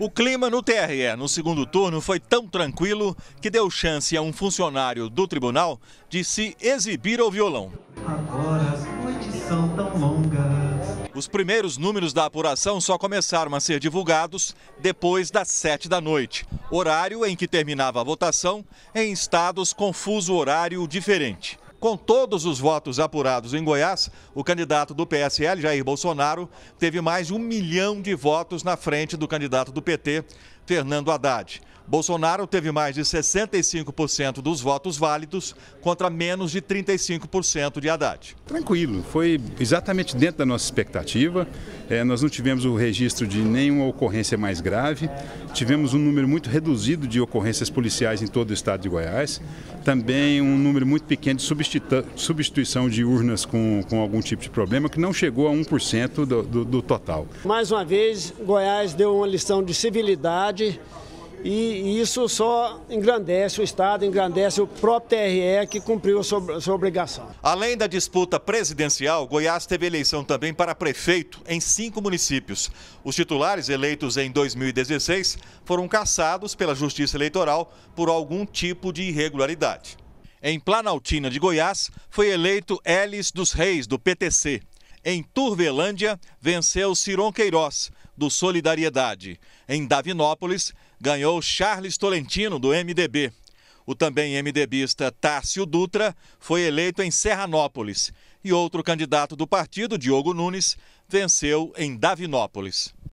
O clima no TRE no segundo turno foi tão tranquilo que deu chance a um funcionário do tribunal de se exibir ao violão. Agora as noites são tão longas. Os primeiros números da apuração só começaram a ser divulgados depois das sete da noite, horário em que terminava a votação em estados com fuso horário diferente. Com todos os votos apurados em Goiás, o candidato do PSL, Jair Bolsonaro, teve mais de um milhão de votos na frente do candidato do PT, Fernando Haddad. Bolsonaro teve mais de 65% dos votos válidos contra menos de 35% de Haddad. Tranquilo, foi exatamente dentro da nossa expectativa. É, nós não tivemos o registro de nenhuma ocorrência mais grave, tivemos um número muito reduzido de ocorrências policiais em todo o estado de Goiás, também um número muito pequeno de substituição de urnas com, com algum tipo de problema, que não chegou a 1% do, do, do total. Mais uma vez, Goiás deu uma lição de civilidade cidade. E isso só engrandece o Estado, engrandece o próprio TRE que cumpriu a sua, obrigação. Além da disputa presidencial, Goiás teve eleição também para prefeito em cinco municípios. Os titulares eleitos em 2016 foram cassados pela Justiça Eleitoral por algum tipo de irregularidade. Em Planaltina de Goiás, foi eleito Elis dos Reis, do PTC. Em Turvelândia, venceu Ciron Queiroz, do Solidariedade. Em Davinópolis, ganhou Charles Tolentino, do MDB. O também MDBista Tássio Dutra foi eleito em Serranópolis e outro candidato do partido, Diogo Nunes, venceu em Davinópolis.